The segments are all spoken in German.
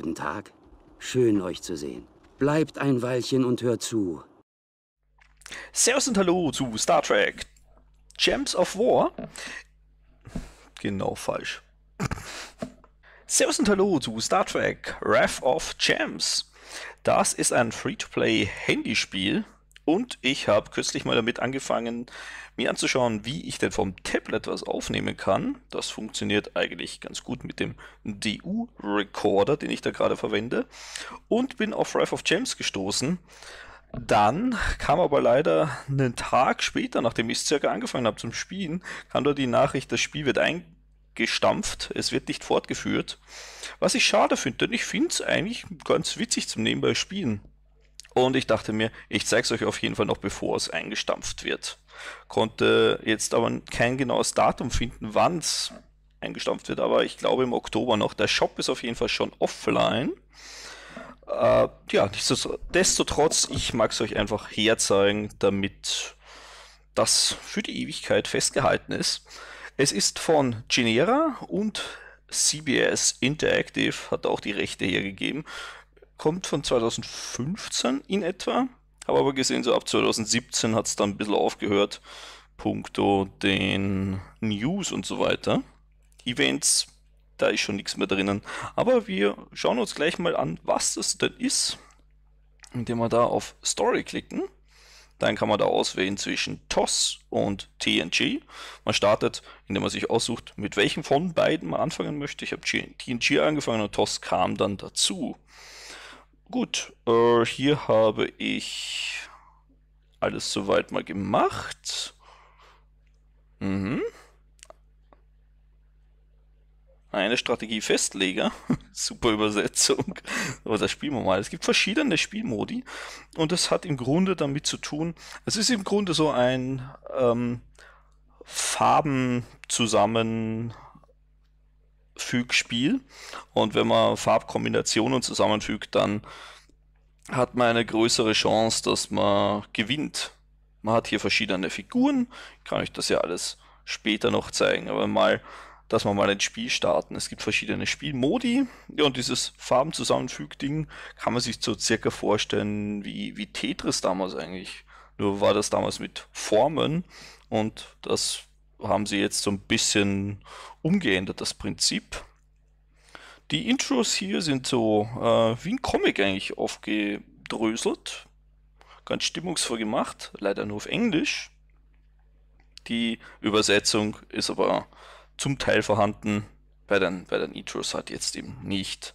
Guten Tag. Schön, euch zu sehen. Bleibt ein Weilchen und hört zu. Servus und Hallo zu Star Trek Gems of War. Genau falsch. Servus und Hallo zu Star Trek Wrath of Gems. Das ist ein Free-to-Play-Handyspiel und ich habe kürzlich mal damit angefangen, mir anzuschauen, wie ich denn vom Tablet was aufnehmen kann. Das funktioniert eigentlich ganz gut mit dem DU-Recorder, den ich da gerade verwende. Und bin auf Rife of Gems gestoßen. Dann kam aber leider einen Tag später, nachdem ich circa angefangen habe zum Spielen, kam da die Nachricht, das Spiel wird eingestampft, es wird nicht fortgeführt. Was ich schade finde, denn ich finde es eigentlich ganz witzig zum Nebenbei spielen. Und ich dachte mir, ich zeige es euch auf jeden Fall noch, bevor es eingestampft wird. Konnte jetzt aber kein genaues Datum finden, wann es eingestampft wird, aber ich glaube im Oktober noch. Der Shop ist auf jeden Fall schon offline. Äh, ja, nichtsdestotrotz, ich mag es euch einfach herzeigen, damit das für die Ewigkeit festgehalten ist. Es ist von Genera und CBS Interactive hat auch die Rechte hergegeben kommt von 2015 in etwa. Habe aber gesehen, so ab 2017 hat es dann ein bisschen aufgehört, punkto den News und so weiter. Events, da ist schon nichts mehr drinnen. Aber wir schauen uns gleich mal an, was das denn ist, indem wir da auf Story klicken. Dann kann man da auswählen zwischen TOS und TNG. Man startet, indem man sich aussucht, mit welchem von beiden man anfangen möchte. Ich habe TNG angefangen und TOS kam dann dazu. Gut, äh, hier habe ich alles soweit mal gemacht. Mhm. Eine Strategie Festleger. Super Übersetzung. Aber das spielen wir mal. Es gibt verschiedene Spielmodi und das hat im Grunde damit zu tun, es ist im Grunde so ein ähm, Farben zusammen Zusammenfügspiel. Und wenn man Farbkombinationen zusammenfügt, dann hat man eine größere Chance, dass man gewinnt. Man hat hier verschiedene Figuren, kann ich das ja alles später noch zeigen, aber mal, dass wir mal ein Spiel starten. Es gibt verschiedene Spielmodi ja, und dieses Farbenzusammenfüg-Ding kann man sich so circa vorstellen wie, wie Tetris damals eigentlich. Nur war das damals mit Formen und das haben sie jetzt so ein bisschen umgeändert, das Prinzip. Die Intros hier sind so äh, wie ein Comic eigentlich aufgedröselt. Ganz stimmungsvoll gemacht, leider nur auf Englisch. Die Übersetzung ist aber zum Teil vorhanden, bei den, bei den Intros halt jetzt eben nicht.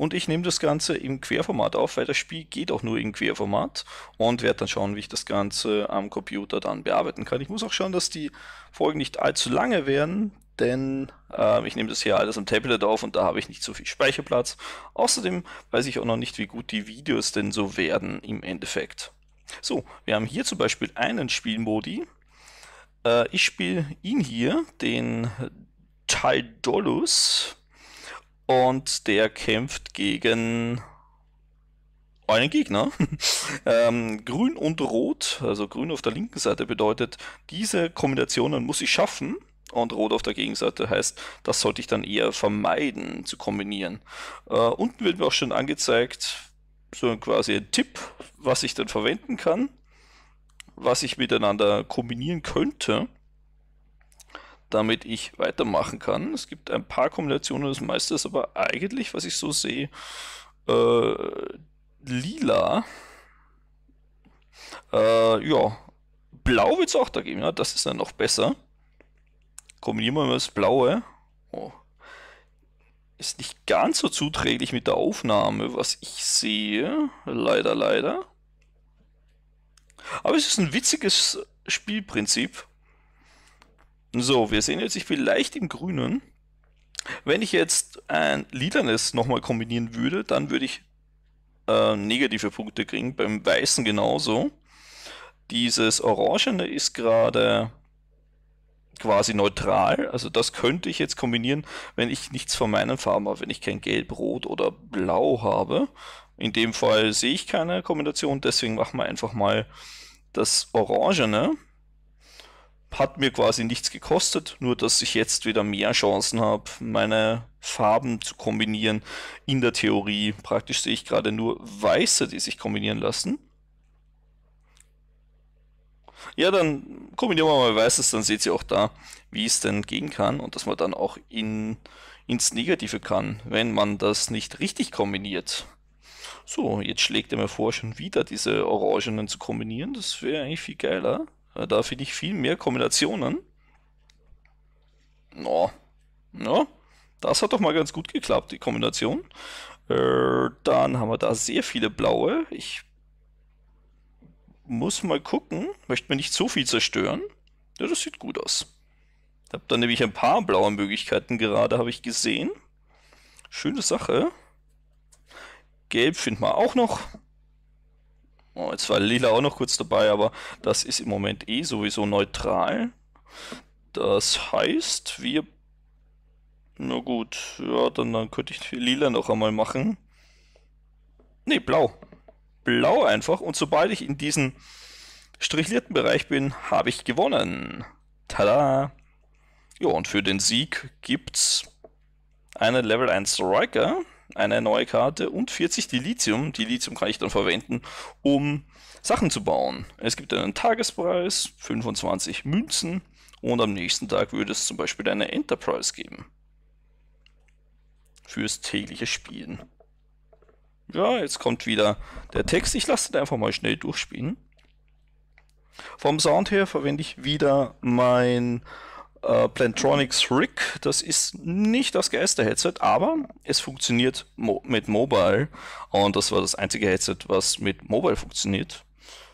Und ich nehme das Ganze im Querformat auf, weil das Spiel geht auch nur im Querformat und werde dann schauen, wie ich das Ganze am Computer dann bearbeiten kann. Ich muss auch schauen, dass die Folgen nicht allzu lange werden, denn äh, ich nehme das hier alles am Tablet auf und da habe ich nicht so viel Speicherplatz. Außerdem weiß ich auch noch nicht, wie gut die Videos denn so werden im Endeffekt. So, wir haben hier zum Beispiel einen Spielmodi. Äh, ich spiele ihn hier, den Taldolus und der kämpft gegen einen Gegner. ähm, grün und Rot, also Grün auf der linken Seite bedeutet, diese Kombinationen muss ich schaffen. Und Rot auf der Gegenseite heißt, das sollte ich dann eher vermeiden zu kombinieren. Äh, unten wird mir auch schon angezeigt, so quasi ein Tipp, was ich dann verwenden kann, was ich miteinander kombinieren könnte damit ich weitermachen kann. Es gibt ein paar Kombinationen des Meisters, aber eigentlich, was ich so sehe, äh, lila. Äh, ja, blau wird es auch da geben, ja, das ist dann noch besser. Kombinieren wir das Blaue. Oh. Ist nicht ganz so zuträglich mit der Aufnahme, was ich sehe. Leider, leider. Aber es ist ein witziges Spielprinzip so, wir sehen jetzt sich vielleicht im Grünen. Wenn ich jetzt ein Lidernes nochmal kombinieren würde, dann würde ich äh, negative Punkte kriegen. Beim Weißen genauso. Dieses Orangene ist gerade quasi neutral. Also das könnte ich jetzt kombinieren, wenn ich nichts von meinen Farben habe, wenn ich kein Gelb, Rot oder Blau habe. In dem Fall sehe ich keine Kombination, deswegen machen wir einfach mal das Orangene hat mir quasi nichts gekostet, nur dass ich jetzt wieder mehr Chancen habe, meine Farben zu kombinieren. In der Theorie praktisch sehe ich gerade nur weiße, die sich kombinieren lassen. Ja, dann kombinieren wir mal weißes, dann seht ihr auch da, wie es denn gehen kann und dass man dann auch in, ins Negative kann, wenn man das nicht richtig kombiniert. So, jetzt schlägt er mir vor, schon wieder diese Orangenen zu kombinieren. Das wäre eigentlich viel geiler. Da finde ich viel mehr Kombinationen. No. No. Das hat doch mal ganz gut geklappt, die Kombination. Äh, dann haben wir da sehr viele blaue. Ich muss mal gucken. Möchte mir nicht so viel zerstören. Ja, das sieht gut aus. Ich habe da nämlich ein paar blaue Möglichkeiten gerade, habe ich gesehen. Schöne Sache. Gelb finden wir auch noch. Oh, jetzt war Lila auch noch kurz dabei, aber das ist im Moment eh sowieso neutral. Das heißt, wir... Na gut, ja, dann, dann könnte ich Lila noch einmal machen. Ne, blau. Blau einfach. Und sobald ich in diesen strichlierten Bereich bin, habe ich gewonnen. Tada! Ja, und für den Sieg gibt's einen Level 1 Striker eine neue Karte und 40 Dilithium. Dilithium kann ich dann verwenden, um Sachen zu bauen. Es gibt einen Tagespreis, 25 Münzen und am nächsten Tag würde es zum Beispiel eine Enterprise geben. Fürs tägliche Spielen. Ja, jetzt kommt wieder der Text. Ich lasse den einfach mal schnell durchspielen. Vom Sound her verwende ich wieder mein äh, Plantronics Rig. Das ist nicht das geilste Headset, aber es funktioniert mo mit Mobile. Und das war das einzige Headset, was mit Mobile funktioniert.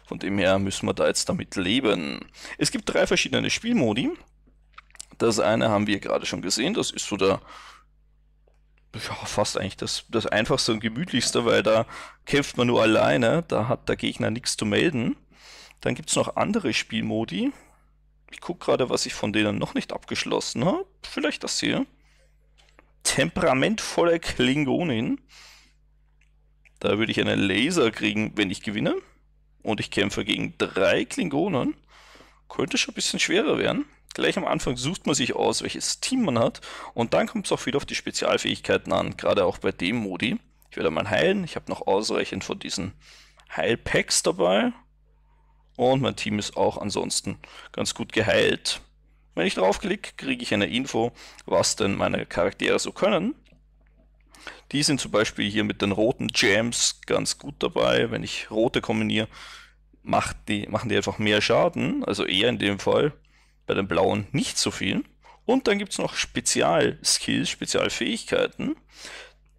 Von dem her müssen wir da jetzt damit leben. Es gibt drei verschiedene Spielmodi. Das eine haben wir gerade schon gesehen. Das ist so der ja, fast eigentlich das, das einfachste und gemütlichste, weil da kämpft man nur alleine, da hat der Gegner nichts zu melden. Dann gibt es noch andere Spielmodi, ich gucke gerade, was ich von denen noch nicht abgeschlossen habe. Vielleicht das hier. Temperamentvolle Klingonin. Da würde ich einen Laser kriegen, wenn ich gewinne. Und ich kämpfe gegen drei Klingonen. Könnte schon ein bisschen schwerer werden. Gleich am Anfang sucht man sich aus, welches Team man hat. Und dann kommt es auch wieder auf die Spezialfähigkeiten an. Gerade auch bei dem Modi. Ich werde mal heilen. Ich habe noch ausreichend von diesen Heilpacks dabei. Und mein Team ist auch ansonsten ganz gut geheilt. Wenn ich draufklicke, kriege ich eine Info, was denn meine Charaktere so können. Die sind zum Beispiel hier mit den roten Gems ganz gut dabei. Wenn ich rote kombiniere, macht die, machen die einfach mehr Schaden. Also eher in dem Fall bei den blauen nicht so viel. Und dann gibt es noch Spezialskills, Spezialfähigkeiten,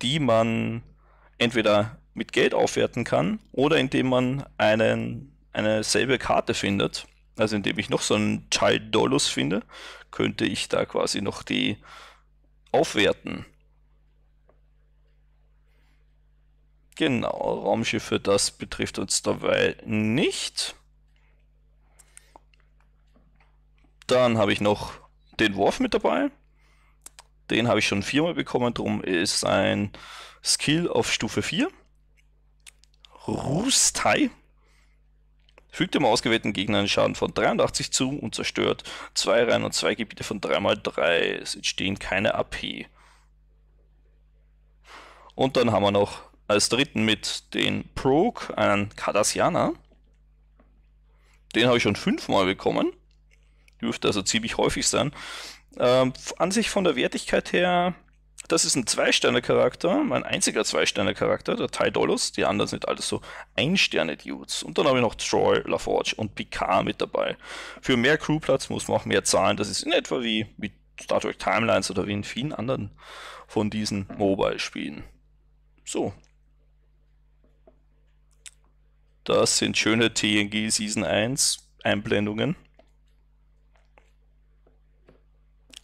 die man entweder mit Geld aufwerten kann oder indem man einen eine selbe Karte findet, also indem ich noch so einen Child Dolus finde, könnte ich da quasi noch die aufwerten. Genau, Raumschiffe, das betrifft uns dabei nicht. Dann habe ich noch den Wurf mit dabei. Den habe ich schon viermal bekommen, drum ist ein Skill auf Stufe 4. Rustai, Fügt dem ausgewählten Gegner einen Schaden von 83 zu und zerstört zwei Reihen und zwei Gebiete von 3x3. Es entstehen keine AP. Und dann haben wir noch als dritten mit den Proke einen Cardassianer. Den habe ich schon fünfmal bekommen. Dürfte also ziemlich häufig sein. Ähm, an sich von der Wertigkeit her das ist ein Zwei-Sterne-Charakter, mein einziger Zwei-Sterne-Charakter, der Ty Dollars. Die anderen sind alles so Ein-Sterne-Dudes. Und dann habe ich noch Troy, LaForge und Picard mit dabei. Für mehr Crewplatz muss man auch mehr zahlen. Das ist in etwa wie mit Star Trek Timelines oder wie in vielen anderen von diesen Mobile-Spielen. So. Das sind schöne TNG Season 1 Einblendungen.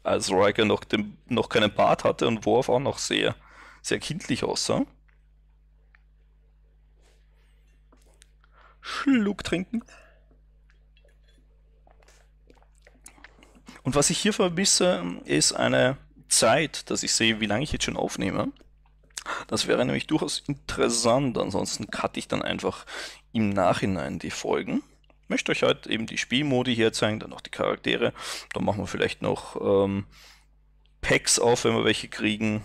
als Riker noch, den, noch keinen Bart hatte und Worf auch noch sehr, sehr kindlich aussah. Schluck trinken. Und was ich hier vermisse, ist eine Zeit, dass ich sehe, wie lange ich jetzt schon aufnehme. Das wäre nämlich durchaus interessant, ansonsten cutte ich dann einfach im Nachhinein die Folgen möchte euch halt eben die Spielmodi hier zeigen, dann noch die Charaktere. Dann machen wir vielleicht noch ähm, Packs auf, wenn wir welche kriegen.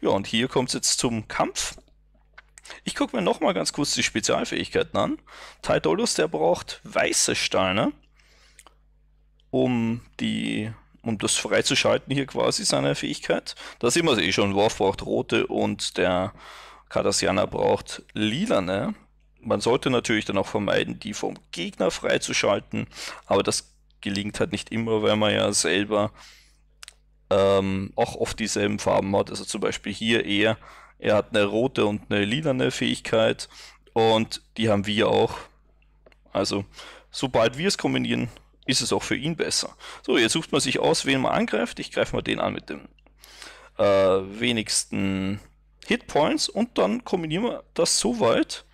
Ja, und hier kommt es jetzt zum Kampf. Ich gucke mir nochmal ganz kurz die Spezialfähigkeiten an. Taidolus, der braucht weiße Steine, um die um das freizuschalten hier quasi seine Fähigkeit. Da sehen wir es eh schon. Worf braucht rote und der Cardassianer braucht lilane man sollte natürlich dann auch vermeiden, die vom Gegner freizuschalten, aber das gelingt halt nicht immer, weil man ja selber ähm, auch oft dieselben Farben hat. Also zum Beispiel hier er, er hat eine rote und eine lilane Fähigkeit und die haben wir auch. Also sobald wir es kombinieren, ist es auch für ihn besser. So, jetzt sucht man sich aus, wen man angreift. Ich greife mal den an mit dem äh, wenigsten Hitpoints und dann kombinieren wir das so weit,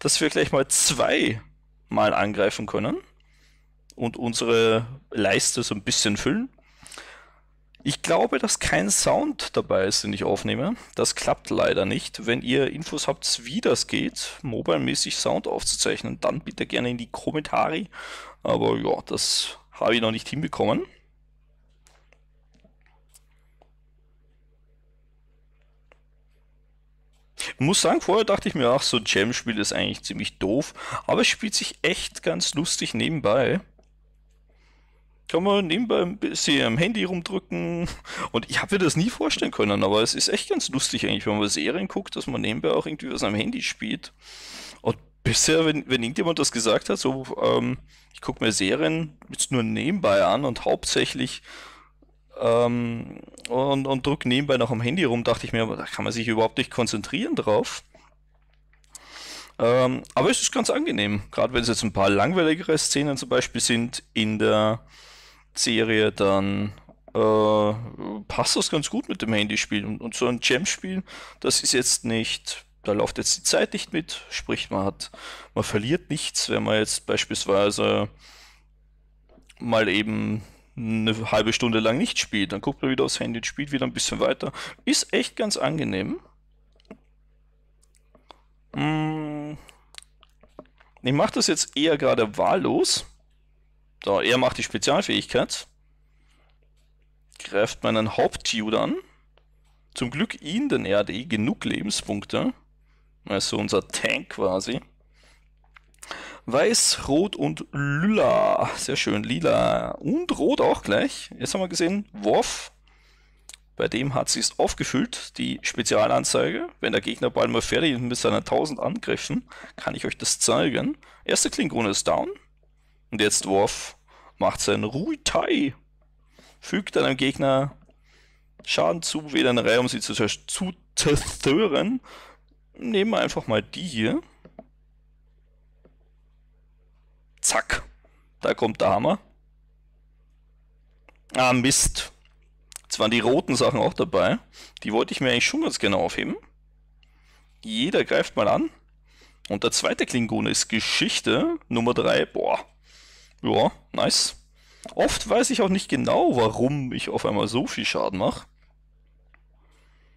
dass wir gleich mal zwei mal angreifen können und unsere Leiste so ein bisschen füllen. Ich glaube, dass kein Sound dabei ist, den ich aufnehme. Das klappt leider nicht. Wenn ihr Infos habt, wie das geht, mobile-mäßig Sound aufzuzeichnen, dann bitte gerne in die Kommentare. Aber ja, das habe ich noch nicht hinbekommen. Muss sagen, vorher dachte ich mir, ach, so ein Jam-Spiel ist eigentlich ziemlich doof, aber es spielt sich echt ganz lustig nebenbei. Kann man nebenbei ein bisschen am Handy rumdrücken und ich habe mir das nie vorstellen können, aber es ist echt ganz lustig eigentlich, wenn man Serien guckt, dass man nebenbei auch irgendwie was am Handy spielt. Und bisher, wenn, wenn irgendjemand das gesagt hat, so, ähm, ich gucke mir Serien jetzt nur nebenbei an und hauptsächlich ähm, und, und druck nebenbei noch am Handy rum, dachte ich mir, da kann man sich überhaupt nicht konzentrieren drauf. Ähm, aber es ist ganz angenehm, gerade wenn es jetzt ein paar langweiligere Szenen zum Beispiel sind in der Serie, dann äh, passt das ganz gut mit dem Handyspiel. Und, und so ein Jam-Spiel, das ist jetzt nicht, da läuft jetzt die Zeit nicht mit, sprich, man hat, man verliert nichts, wenn man jetzt beispielsweise mal eben eine halbe Stunde lang nicht spielt. Dann guckt man wieder aufs Handy und spielt wieder ein bisschen weiter. Ist echt ganz angenehm. Mm. Ich mache das jetzt eher gerade wahllos. So, er macht die Spezialfähigkeit. Greift meinen Hauptjude an. Zum Glück ihn, denn er hat eh genug Lebenspunkte. Also unser Tank quasi. Weiß, Rot und Lila. Sehr schön, Lila. Und Rot auch gleich. Jetzt haben wir gesehen, Worf. Bei dem hat sie es aufgefüllt, die Spezialanzeige. Wenn der Gegner bald mal fertig ist mit seinen 1000 Angriffen, kann ich euch das zeigen. Erste Klingone ist down. Und jetzt Worf macht seinen Ruitai. Fügt einem Gegner Schaden zu, weder eine Reihe, um sie zu zerstören. Nehmen wir einfach mal die hier. Zack. Da kommt der Hammer. Ah, Mist. Jetzt waren die roten Sachen auch dabei. Die wollte ich mir eigentlich schon ganz genau aufheben. Jeder greift mal an. Und der zweite Klingone ist Geschichte. Nummer 3. Boah. Ja, nice. Oft weiß ich auch nicht genau, warum ich auf einmal so viel Schaden mache.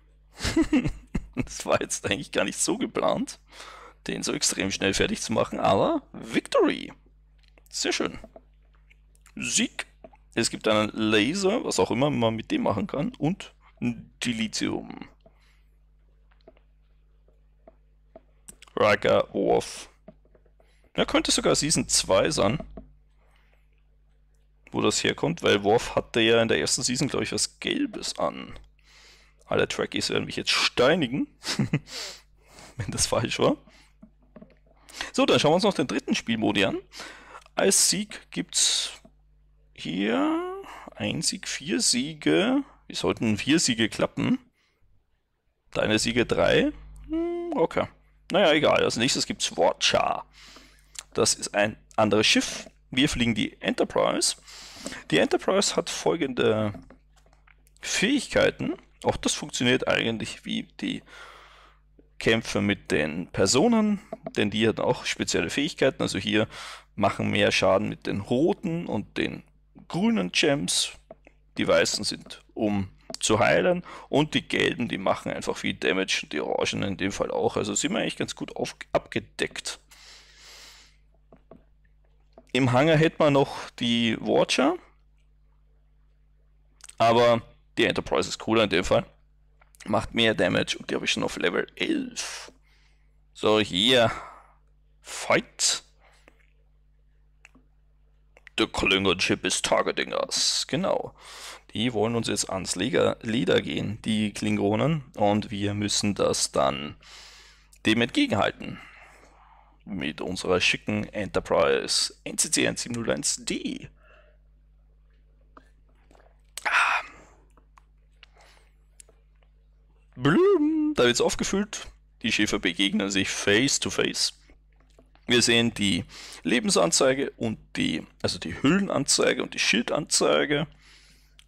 das war jetzt eigentlich gar nicht so geplant, den so extrem schnell fertig zu machen, aber Victory! Sehr schön. Sieg. Es gibt einen Laser, was auch immer man mit dem machen kann, und ein Dilithium. Riker Worf. Ja, könnte sogar Season 2 sein, wo das herkommt, weil Worf hatte ja in der ersten Season, glaube ich, was Gelbes an. Alle Trekkies werden mich jetzt steinigen, wenn das falsch war. So, dann schauen wir uns noch den dritten Spielmodi an. Als Sieg gibt es hier ein Sieg, vier Siege. Wir sollten vier Siege klappen. Deine Siege drei. Hm, okay. Naja, egal. Als nächstes gibt es Watcher. Das ist ein anderes Schiff. Wir fliegen die Enterprise. Die Enterprise hat folgende Fähigkeiten. Auch das funktioniert eigentlich wie die Kämpfe mit den Personen, denn die hat auch spezielle Fähigkeiten. Also hier machen mehr Schaden mit den roten und den grünen Gems. Die weißen sind, um zu heilen. Und die gelben, die machen einfach viel Damage und die orangen in dem Fall auch. Also sind wir eigentlich ganz gut auf, abgedeckt. Im Hangar hätte man noch die Watcher. Aber die Enterprise ist cooler in dem Fall. Macht mehr Damage und die habe ich schon auf Level 11. So, hier. Fight. The Klingon Ship is targeting us. Genau. Die wollen uns jetzt ans Leder, gehen, die Klingonen. Und wir müssen das dann dem entgegenhalten. Mit unserer schicken Enterprise NCC 1701D. Ah. Blüm, da wird's aufgefüllt. Die Schiffe begegnen sich face to face. Wir sehen die Lebensanzeige und die, also die Hüllenanzeige und die Schildanzeige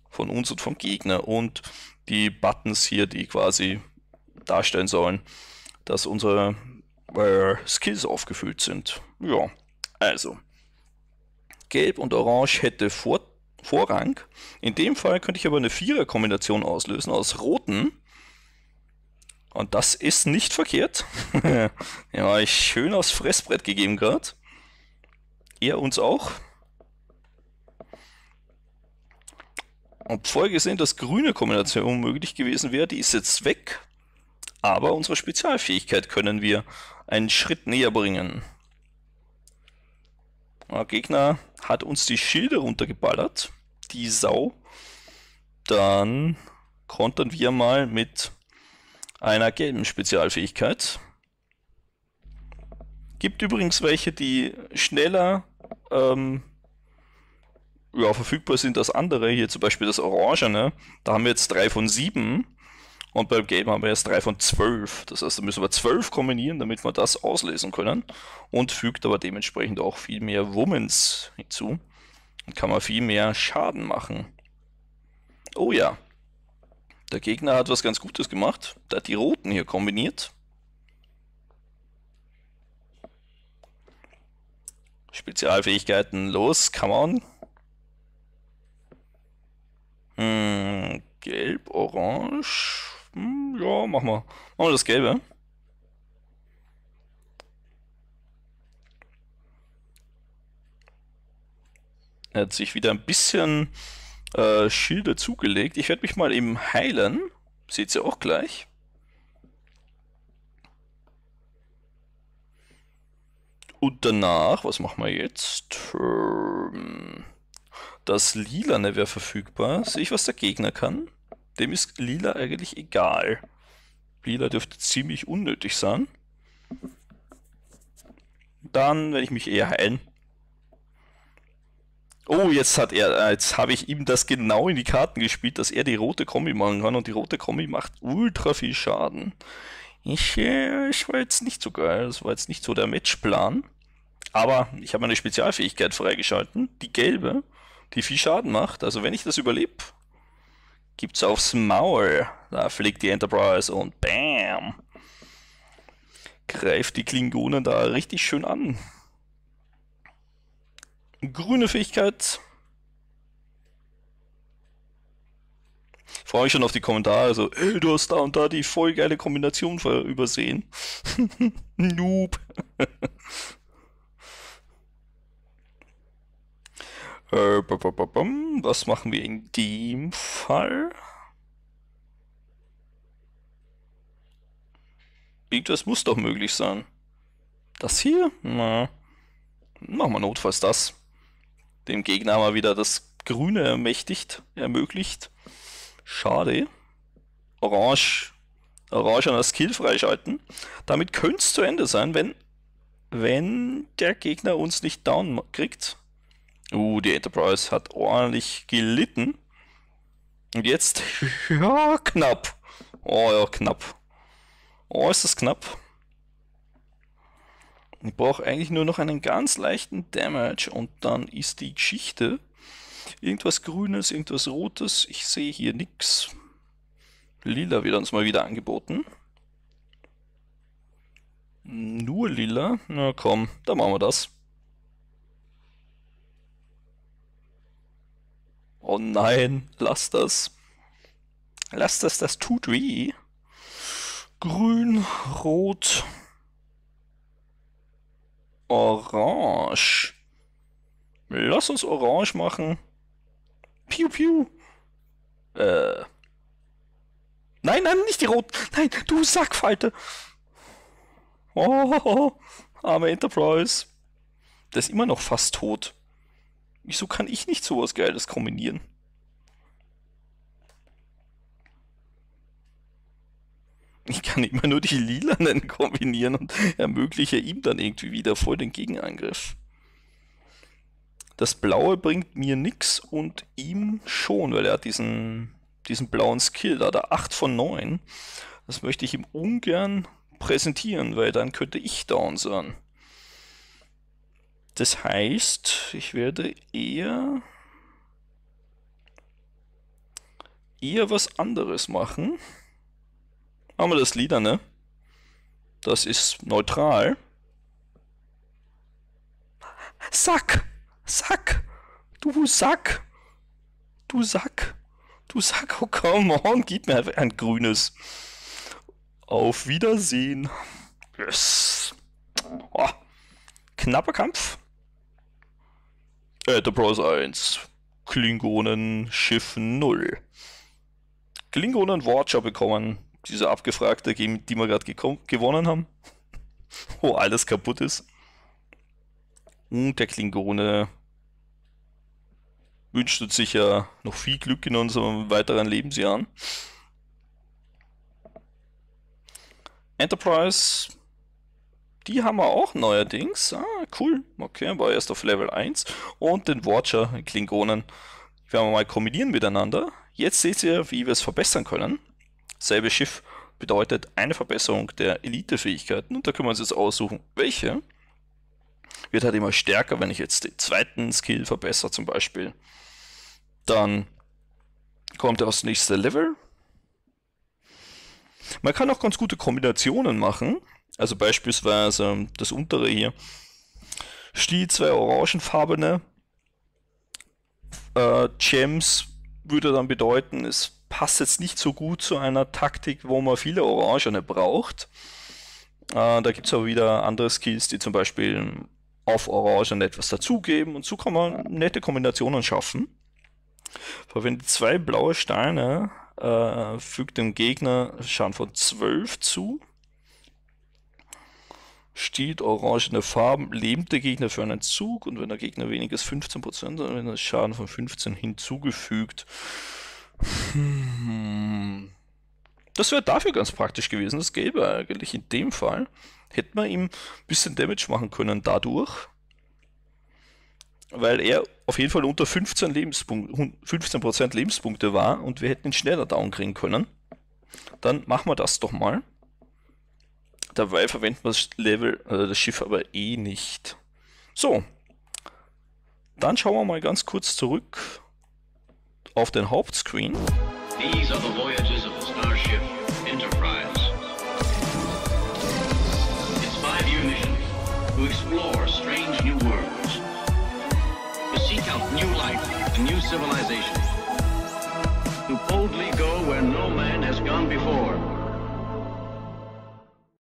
von uns und vom Gegner und die Buttons hier, die quasi darstellen sollen, dass unsere äh, Skills aufgefüllt sind. Ja, also Gelb und Orange hätte Vor Vorrang. In dem Fall könnte ich aber eine Vierer-Kombination auslösen aus roten und das ist nicht verkehrt. ja, euch schön aufs Fressbrett gegeben gerade. Er uns auch. Und vorher gesehen, dass grüne Kombination möglich gewesen wäre, die ist jetzt weg. Aber unsere Spezialfähigkeit können wir einen Schritt näher bringen. Der ah, Gegner hat uns die Schilde runtergeballert. Die Sau. Dann kontern wir mal mit einer gelben Spezialfähigkeit. Gibt übrigens welche, die schneller ähm, ja, verfügbar sind als andere. Hier zum Beispiel das Orangene. Da haben wir jetzt 3 von 7. Und beim Game haben wir jetzt 3 von 12. Das heißt, da müssen wir 12 kombinieren, damit wir das auslesen können. Und fügt aber dementsprechend auch viel mehr Womens hinzu. Dann kann man viel mehr Schaden machen. Oh ja, der Gegner hat was ganz Gutes gemacht. Da hat die Roten hier kombiniert. Spezialfähigkeiten los, come on. Hm, gelb, orange. Hm, ja, machen wir. Machen wir das Gelbe. Er hat sich wieder ein bisschen äh, Schilde zugelegt. Ich werde mich mal eben heilen. Seht ihr auch gleich. Und danach, was machen wir jetzt? Ähm, das Lilane wäre verfügbar. Sehe ich, was der Gegner kann? Dem ist Lila eigentlich egal. Lila dürfte ziemlich unnötig sein. Dann werde ich mich eher heilen. Oh, jetzt hat er, äh, jetzt habe ich ihm das genau in die Karten gespielt, dass er die rote Kombi machen kann und die rote Kombi macht ultra viel Schaden. Ich, äh, ich war jetzt nicht so geil, das war jetzt nicht so der Matchplan. Aber ich habe eine Spezialfähigkeit freigeschalten, die gelbe, die viel Schaden macht. Also wenn ich das überlebe, gibt's aufs Maul. Da fliegt die Enterprise und BAM! Greift die Klingonen da richtig schön an. Grüne Fähigkeit. freue mich schon auf die Kommentare, so, also, ey, du hast da und da die voll geile Kombination übersehen. Noob. Äh, was machen wir in dem Fall? Irgendwas muss doch möglich sein. Das hier? Na, machen wir notfalls das dem Gegner mal wieder das Grüne ermächtigt, ermöglicht. Schade. Orange, Orange an das Skill freischalten. Damit könnte es zu Ende sein, wenn, wenn der Gegner uns nicht down kriegt. Uh, die Enterprise hat ordentlich gelitten. Und jetzt, ja, knapp. Oh ja, knapp. Oh, ist das knapp. Ich brauche eigentlich nur noch einen ganz leichten Damage und dann ist die Geschichte irgendwas Grünes, irgendwas Rotes. Ich sehe hier nichts. Lila wird uns mal wieder angeboten. Nur lila? Na komm, dann machen wir das. Oh nein, lass das. Lass das, das tut weh. Grün, rot, Orange. Lass uns orange machen. Piu, piu. Äh. Nein, nein, nicht die roten. Nein, du Sackfalte. Oh, arme Enterprise. Der ist immer noch fast tot. Wieso kann ich nicht sowas Geiles kombinieren? ich kann immer nur die Lilanen kombinieren und ermögliche ihm dann irgendwie wieder voll den Gegenangriff. Das Blaue bringt mir nichts und ihm schon, weil er hat diesen, diesen blauen Skill, da hat er 8 von 9. Das möchte ich ihm ungern präsentieren, weil dann könnte ich down sein. Das heißt, ich werde eher eher was anderes machen. Machen wir das Lieder, ne? Das ist neutral. Sack! Sack! Du Sack! Du Sack! Du Sack, oh come on, gib mir ein grünes. Auf Wiedersehen. Yes. Oh. Knapper Kampf. Enterprise äh, 1. Klingonen Schiff 0. Klingonen Watcher bekommen dieser abgefragte, Game, die wir gerade gewonnen haben, wo alles kaputt ist. Und der Klingone wünscht uns sicher noch viel Glück in unserem weiteren Lebensjahren. Enterprise, die haben wir auch neuerdings. Ah, cool. Okay, war erst auf Level 1. Und den Watcher, Klingonen, werden wir mal kombinieren miteinander. Jetzt seht ihr, wie wir es verbessern können selbe Schiff bedeutet eine Verbesserung der Elite-Fähigkeiten und da können wir uns jetzt aussuchen, welche. Wird halt immer stärker, wenn ich jetzt den zweiten Skill verbessere zum Beispiel. Dann kommt er aufs nächste Level. Man kann auch ganz gute Kombinationen machen. Also beispielsweise das untere hier. Stiel, zwei orangenfarbene äh, Gems würde dann bedeuten, es passt jetzt nicht so gut zu einer Taktik, wo man viele Orangene braucht. Äh, da gibt es auch wieder andere Skills, die zum Beispiel auf Orangen etwas dazugeben und so kann man nette Kombinationen schaffen. Verwendet zwei blaue Steine, äh, fügt dem Gegner Schaden von 12 zu. Stiehlt orangene Farben, lebt der Gegner für einen Zug und wenn der Gegner weniger als 15%, dann wird Schaden von 15 hinzugefügt. Hm. Das wäre dafür ganz praktisch gewesen. Das gäbe eigentlich in dem Fall. Hätte man ihm ein bisschen Damage machen können dadurch. Weil er auf jeden Fall unter 15%, Lebenspunk 15 Lebenspunkte war und wir hätten ihn schneller down kriegen können. Dann machen wir das doch mal. Dabei verwenden wir das, Level, äh, das Schiff aber eh nicht. So. Dann schauen wir mal ganz kurz zurück auf the Hauptscreen. These are the voyages of the Starship Enterprise. Its five-year mission to explore strange new worlds, to seek out new life and new civilizations, to boldly go where no man has gone before.